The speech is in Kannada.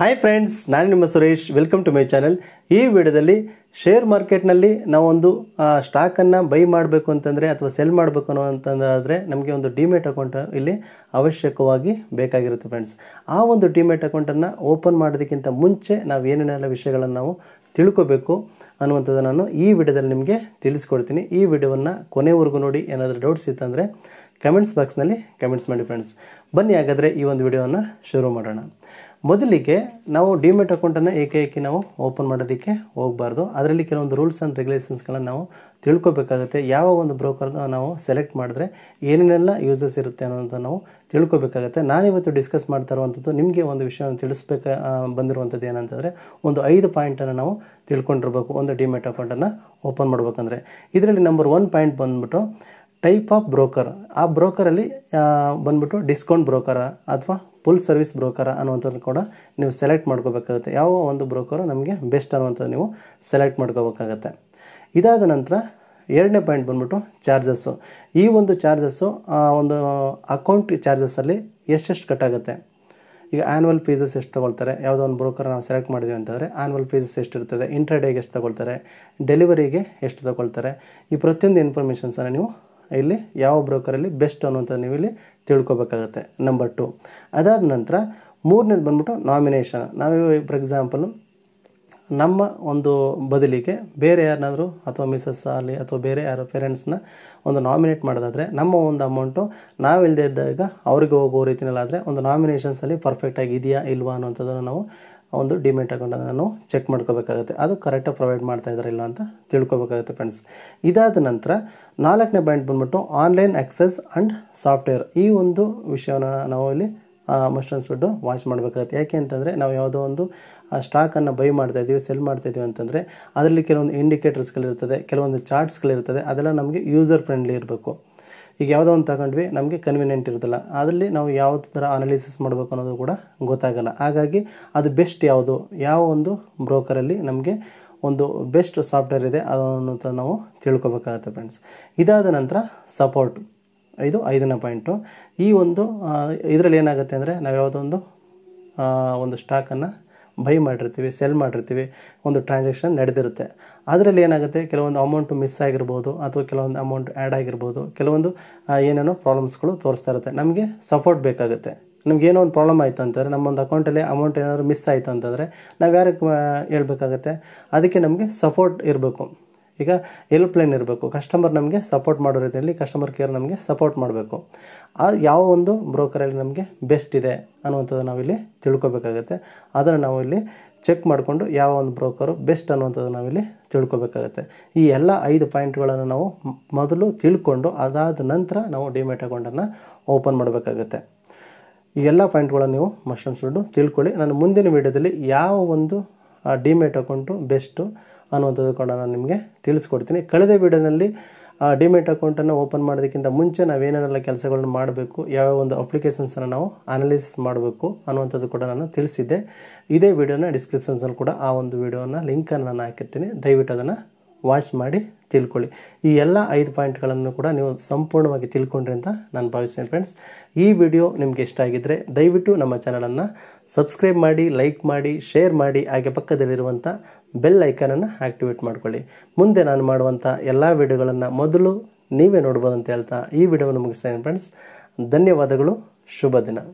ಹಾಯ್ ಫ್ರೆಂಡ್ಸ್ ನಾನು ನಿಮ್ಮ Suresh welcome to my channel ಈ ವಿಡಿಯೋದಲ್ಲಿ ಶೇರ್ ಮಾರ್ಕೆಟ್ನಲ್ಲಿ ನಾವೊಂದು ಸ್ಟಾಕನ್ನು ಬೈ ಮಾಡಬೇಕು ಅಂತಂದರೆ ಅಥವಾ ಸೆಲ್ ಮಾಡಬೇಕು ಅನ್ನೋ ಅಂತಂದಾದರೆ ನಮಗೆ ಒಂದು ಡಿಮೆಟ್ ಅಕೌಂಟ್ ಇಲ್ಲಿ ಅವಶ್ಯಕವಾಗಿ ಬೇಕಾಗಿರುತ್ತೆ ಫ್ರೆಂಡ್ಸ್ ಆ ಒಂದು ಡಿಮೆಟ್ ಅಕೌಂಟನ್ನು ಓಪನ್ ಮಾಡೋದಕ್ಕಿಂತ ಮುಂಚೆ ನಾವು ಏನೇನೆಲ್ಲ ವಿಷಯಗಳನ್ನು ನಾವು ತಿಳ್ಕೊಬೇಕು ಅನ್ನುವಂಥದ್ದು ನಾನು ಈ ವಿಡಿಯೋದಲ್ಲಿ ನಿಮಗೆ ತಿಳಿಸ್ಕೊಡ್ತೀನಿ ಈ ವಿಡಿಯೋವನ್ನು ಕೊನೆವರೆಗೂ ನೋಡಿ ಏನಾದರೂ ಡೌಟ್ಸ್ ಇತ್ತಂದರೆ ಕಮೆಂಟ್ಸ್ ಬಾಕ್ಸ್ನಲ್ಲಿ ಕಮೆಂಟ್ಸ್ ಮಾಡಿ ಫ್ರೆಂಡ್ಸ್ ಬನ್ನಿ ಹಾಗಾದರೆ ಈ ಒಂದು ವಿಡಿಯೋವನ್ನು ಶುರು ಮಾಡೋಣ ಮೊದಲಿಗೆ ನಾವು ಡಿಮೆಟ್ ಅಕೌಂಟನ್ನು ಏಕಾಏಕಿ ನಾವು ಓಪನ್ ಮಾಡೋದಕ್ಕೆ ಹೋಗಬಾರ್ದು ಅದರಲ್ಲಿ ಕೆಲವೊಂದು ರೂಲ್ಸ್ ಆ್ಯಂಡ್ ರೆಗ್ಯುಲೇಷನ್ಸ್ಗಳನ್ನು ನಾವು ತಿಳ್ಕೊಬೇಕಾಗುತ್ತೆ ಯಾವ ಒಂದು ಬ್ರೋಕರ್ನ ನಾವು ಸೆಲೆಕ್ಟ್ ಮಾಡಿದ್ರೆ ಏನೇನೆಲ್ಲ ಯೂಸಸ್ ಇರುತ್ತೆ ಅನ್ನೋದನ್ನು ನಾವು ತಿಳ್ಕೊಬೇಕಾಗುತ್ತೆ ನಾನಿವತ್ತು ಡಿಸ್ಕಸ್ ಮಾಡ್ತಾ ಇರುವಂಥದ್ದು ನಿಮಗೆ ಒಂದು ವಿಷಯವನ್ನು ತಿಳಿಸ್ಬೇಕು ಬಂದಿರುವಂಥದ್ದು ಏನಂತಂದರೆ ಒಂದು ಐದು ಪಾಯಿಂಟನ್ನು ನಾವು ತಿಳ್ಕೊಂಡಿರ್ಬೇಕು ಒಂದು ಡಿಮೆಟ್ ಅಕೌಂಟನ್ನು ಓಪನ್ ಮಾಡ್ಬೇಕಂದ್ರೆ ಇದರಲ್ಲಿ ನಂಬರ್ ಒನ್ ಪಾಯಿಂಟ್ ಬಂದ್ಬಿಟ್ಟು ಟೈಪ್ ಆಫ್ ಬ್ರೋಕರ್ ಆ ಬ್ರೋಕರಲ್ಲಿ ಬಂದ್ಬಿಟ್ಟು ಡಿಸ್ಕೌಂಟ್ ಬ್ರೋಕರ ಅಥವಾ ಫುಲ್ ಸರ್ವಿಸ್ ಬ್ರೋಕರ ಅನ್ನುವಂಥದ್ದು ಕೂಡ ನೀವು ಸೆಲೆಕ್ಟ್ ಮಾಡ್ಕೋಬೇಕಾಗುತ್ತೆ ಯಾವ ಒಂದು ಬ್ರೋಕರು ನಮಗೆ ಬೆಸ್ಟ್ ಅನ್ನುವಂಥದ್ದು ನೀವು ಸೆಲೆಕ್ಟ್ ಮಾಡ್ಕೋಬೇಕಾಗತ್ತೆ ಇದಾದ ನಂತರ ಎರಡನೇ ಪಾಯಿಂಟ್ ಬಂದ್ಬಿಟ್ಟು ಚಾರ್ಜಸ್ಸು ಈ ಒಂದು ಚಾರ್ಜಸ್ಸು ಒಂದು ಅಕೌಂಟ್ ಚಾರ್ಜಸ್ಸಲ್ಲಿ ಎಷ್ಟೆಷ್ಟು ಕಟ್ಟಾಗುತ್ತೆ ಈಗ ಆನ್ಯುವಲ್ ಫೀಸಸ್ ಎಷ್ಟು ತೊಗೊಳ್ತಾರೆ ಯಾವುದೋ ಒಂದು ಬ್ರೋಕರ್ ನಾವು ಸೆಲೆಕ್ಟ್ ಮಾಡಿದ್ವಿ ಅಂತಂದರೆ ಆ್ಯನ್ವಲ್ ಫೀಸಸ್ ಎಷ್ಟಿರ್ತದೆ ಇಂಟ್ರ ಡೇಗೆ ಎಷ್ಟು ತೊಗೊಳ್ತಾರೆ ಡೆಲಿವರಿಗೆ ಎಷ್ಟು ತೊಗೊಳ್ತಾರೆ ಈ ಪ್ರತಿಯೊಂದು ಇನ್ಫಾರ್ಮೇಷನ್ಸನ್ನು ನೀವು ಇಲ್ಲಿ ಯಾವ ಬ್ರೋಕರಲ್ಲಿ ಬೆಸ್ಟ್ ಅನ್ನೋಂಥ ನೀವು ಇಲ್ಲಿ ತಿಳ್ಕೊಬೇಕಾಗತ್ತೆ ನಂಬರ್ ಟು ಅದಾದ ನಂತರ ಮೂರನೇದು ಬಂದ್ಬಿಟ್ಟು ನಾಮಿನೇಷನ್ ನಾವು ಫಾರ್ ಎಕ್ಸಾಂಪಲ್ ನಮ್ಮ ಒಂದು ಬದಲಿಗೆ ಬೇರೆ ಯಾರನ್ನಾದರೂ ಅಥವಾ ಮಿಸಸ್ ಆಗಲಿ ಅಥವಾ ಬೇರೆ ಯಾರೋ ಪೇರೆಂಟ್ಸ್ನ ಒಂದು ನಾಮಿನೇಟ್ ಮಾಡೋದಾದರೆ ನಮ್ಮ ಒಂದು ಅಮೌಂಟು ನಾವಿಲ್ಲದೆ ಇದ್ದಾಗ ಅವ್ರಿಗೆ ಹೋಗೋ ರೀತಿಯಲ್ಲಾದರೆ ಒಂದು ನಾಮಿನೇಷನ್ಸಲ್ಲಿ ಪರ್ಫೆಕ್ಟಾಗಿ ಇದೆಯಾ ಇಲ್ವಾ ಅನ್ನೋಂಥದ್ದನ್ನು ನಾವು ಒಂದು ಡಿಮೆಂಟ್ ಅಕೌಂಟನ್ನು ನಾನು ಚೆಕ್ ಮಾಡ್ಕೋಬೇಕಾಗುತ್ತೆ ಅದು ಕರೆಕ್ಟಾಗಿ ಪ್ರೊವೈಡ್ ಮಾಡ್ತಾ ಇದ್ದಾರೆ ಇಲ್ಲ ಅಂತ ತಿಳ್ಕೊಬೇಕಾಗುತ್ತೆ ಫ್ರೆಂಡ್ಸ್ ಇದಾದ ನಂತರ ನಾಲ್ಕನೇ ಪಾಯಿಂಟ್ ಬಂದ್ಬಿಟ್ಟು ಆನ್ಲೈನ್ ಆಕ್ಸೆಸ್ ಆ್ಯಂಡ್ ಸಾಫ್ಟ್ವೇರ್ ಈ ಒಂದು ವಿಷಯವನ್ನು ನಾವು ಇಲ್ಲಿ ಮಸ್ಟ್ ಅನ್ಸ್ಬಿಟ್ಟು ವಾಚ್ ಮಾಡಬೇಕಾಗುತ್ತೆ ಯಾಕೆ ಅಂತಂದರೆ ನಾವು ಯಾವುದೋ ಒಂದು ಸ್ಟಾಕನ್ನು ಬೈ ಮಾಡ್ತಾ ಇದ್ದೀವಿ ಸೆಲ್ ಮಾಡ್ತಾ ಇದ್ದೀವಿ ಅಂತಂದರೆ ಅದರಲ್ಲಿ ಕೆಲವೊಂದು ಇಂಡಿಕೇಟರ್ಸ್ಗಳಿರ್ತದೆ ಕೆಲವೊಂದು ಚಾರ್ಟ್ಸ್ಗಳಿರ್ತದೆ ಅದೆಲ್ಲ ನಮಗೆ ಯೂಸರ್ ಫ್ರೆಂಡ್ಲಿ ಇರಬೇಕು ಈಗ ಯಾವುದೋ ಒಂದು ತಗೊಂಡ್ವಿ ನಮಗೆ ಕನ್ವಿನಿಯೆಂಟ್ ಇರೋದಿಲ್ಲ ಅದರಲ್ಲಿ ನಾವು ಯಾವ ಥರ ಅನಾಲಿಸಿಸ್ ಮಾಡಬೇಕು ಅನ್ನೋದು ಕೂಡ ಗೊತ್ತಾಗಲ್ಲ ಹಾಗಾಗಿ ಅದು ಬೆಸ್ಟ್ ಯಾವುದು ಯಾವ ಒಂದು ಬ್ರೋಕರಲ್ಲಿ ನಮಗೆ ಒಂದು ಬೆಸ್ಟ್ ಸಾಫ್ಟ್ವೇರ್ ಇದೆ ಅದನ್ನು ನಾವು ತಿಳ್ಕೊಬೇಕಾಗತ್ತೆ ಫ್ರೆಂಡ್ಸ್ ಇದಾದ ನಂತರ ಸಪೋರ್ಟ್ ಇದು ಐದನೇ ಪಾಯಿಂಟು ಈ ಒಂದು ಇದರಲ್ಲಿ ಏನಾಗುತ್ತೆ ಅಂದರೆ ನಾವು ಯಾವುದೋ ಒಂದು ಒಂದು ಸ್ಟಾಕನ್ನು ಬೈ ಮಾಡಿರ್ತೀವಿ ಸೆಲ್ ಮಾಡಿರ್ತೀವಿ ಒಂದು ಟ್ರಾನ್ಸಾಕ್ಷನ್ ನಡೆದಿರುತ್ತೆ ಅದರಲ್ಲಿ ಏನಾಗುತ್ತೆ ಕೆಲವೊಂದು ಅಮೌಂಟ್ ಮಿಸ್ ಆಗಿರ್ಬೋದು ಅಥವಾ ಕೆಲವೊಂದು ಅಮೌಂಟ್ ಆ್ಯಡ್ ಆಗಿರ್ಬೋದು ಕೆಲವೊಂದು ಏನೇನೋ ಪ್ರಾಬ್ಲಮ್ಸ್ಗಳು ತೋರಿಸ್ತಾ ಇರುತ್ತೆ ನಮಗೆ ಸಪೋರ್ಟ್ ಬೇಕಾಗುತ್ತೆ ನಮ್ಗೆ ಏನೋ ಒಂದು ಪ್ರಾಬ್ಲಮ್ ಆಯಿತು ಅಂತಂದರೆ ನಮ್ಮೊಂದು ಅಕೌಂಟಲ್ಲಿ ಅಮೌಂಟ್ ಏನಾದರೂ ಮಿಸ್ ಆಯಿತು ಅಂತಂದರೆ ನಾವು ಯಾರಿಗೆ ಹೇಳಬೇಕಾಗತ್ತೆ ಅದಕ್ಕೆ ನಮಗೆ ಸಪೋರ್ಟ್ ಇರಬೇಕು ಈಗ ಎಲ್ಪ್ ಲೈನ್ ಇರಬೇಕು ಕಸ್ಟಮರ್ ನಮಗೆ ಸಪೋರ್ಟ್ ಮಾಡೋ ರೀತಿಯಲ್ಲಿ ಕಸ್ಟಮರ್ ಕೇರ್ ನಮಗೆ ಸಪೋರ್ಟ್ ಮಾಡಬೇಕು ಆ ಯಾವ ಒಂದು ಬ್ರೋಕರಲ್ಲಿ ನಮಗೆ ಬೆಸ್ಟ್ ಇದೆ ಅನ್ನುವಂಥದ್ದು ನಾವಿಲ್ಲಿ ತಿಳ್ಕೊಬೇಕಾಗುತ್ತೆ ಅದನ್ನು ಇಲ್ಲಿ ಚೆಕ್ ಮಾಡಿಕೊಂಡು ಯಾವ ಒಂದು ಬ್ರೋಕರು ಬೆಸ್ಟ್ ಅನ್ನುವಂಥದ್ದು ನಾವಿಲ್ಲಿ ತಿಳ್ಕೊಬೇಕಾಗುತ್ತೆ ಈ ಎಲ್ಲ ಐದು ಪಾಯಿಂಟ್ಗಳನ್ನು ನಾವು ಮೊದಲು ತಿಳ್ಕೊಂಡು ಅದಾದ ನಂತರ ನಾವು ಡಿಮೆಟ್ ಅಕೌಂಟನ್ನು ಓಪನ್ ಮಾಡಬೇಕಾಗುತ್ತೆ ಈ ಎಲ್ಲ ಪಾಯಿಂಟ್ಗಳನ್ನು ನೀವು ಮಶ್ರೂಮ್ಸ್ ತಿಳ್ಕೊಳ್ಳಿ ನಾನು ಮುಂದಿನ ವೀಡಿಯೋದಲ್ಲಿ ಯಾವ ಒಂದು ಡಿಮೆಟ್ ಅಕೌಂಟು ಬೆಸ್ಟು ಅನ್ನುವಂಥದ್ದು ಕೂಡ ನಾನು ನಿಮಗೆ ತಿಳಿಸ್ಕೊಡ್ತೀನಿ ಕಳೆದ ಆ ಡಿಮೆಟ್ ಅಕೌಂಟನ್ನು ಓಪನ್ ಮಾಡೋದಕ್ಕಿಂತ ಮುಂಚೆ ನಾವೇನೇನೆಲ್ಲ ಕೆಲಸಗಳನ್ನು ಮಾಡಬೇಕು ಯಾವ್ಯಾವ ಒಂದು ಅಪ್ಲಿಕೇಶನ್ಸನ್ನು ನಾವು ಅನಾಲಿಸಿಸ್ ಮಾಡಬೇಕು ಅನ್ನುವಂಥದ್ದು ಕೂಡ ನಾನು ತಿಳಿಸಿದ್ದೆ ಇದೇ ವಿಡಿಯೋನ ಡಿಸ್ಕ್ರಿಪ್ಷನ್ಸಲ್ಲಿ ಕೂಡ ಆ ಒಂದು ವಿಡಿಯೋನ ಲಿಂಕನ್ನು ನಾನು ಹಾಕಿರ್ತೀನಿ ದಯವಿಟ್ಟು ಅದನ್ನು ವಾಚ್ ಮಾಡಿ ತಿಳ್ಕೊಳ್ಳಿ ಈ ಎಲ್ಲ ಐದು ಪಾಯಿಂಟ್ಗಳನ್ನು ಕೂಡ ನೀವು ಸಂಪೂರ್ಣವಾಗಿ ತಿಳ್ಕೊಂಡ್ರಿ ಅಂತ ನಾನು ಭಾವಿಸ್ತೇನೆ ಫ್ರೆಂಡ್ಸ್ ಈ ವಿಡಿಯೋ ನಿಮಗೆ ಇಷ್ಟ ಆಗಿದ್ದರೆ ದಯವಿಟ್ಟು ನಮ್ಮ ಚಾನಲನ್ನು ಸಬ್ಸ್ಕ್ರೈಬ್ ಮಾಡಿ ಲೈಕ್ ಮಾಡಿ ಶೇರ್ ಮಾಡಿ ಹಾಗೆ ಪಕ್ಕದಲ್ಲಿರುವಂಥ ಬೆಲ್ ಐಕನನ್ನು ಆ್ಯಕ್ಟಿವೇಟ್ ಮಾಡಿಕೊಳ್ಳಿ ಮುಂದೆ ನಾನು ಮಾಡುವಂಥ ಎಲ್ಲ ವಿಡಿಯೋಗಳನ್ನು ಮೊದಲು ನೀವೇ ನೋಡ್ಬೋದು ಅಂತ ಹೇಳ್ತಾ ಈ ವಿಡಿಯೋವನ್ನು ಮುಗಿಸ್ತೇನೆ ಫ್ರೆಂಡ್ಸ್ ಧನ್ಯವಾದಗಳು ಶುಭ ದಿನ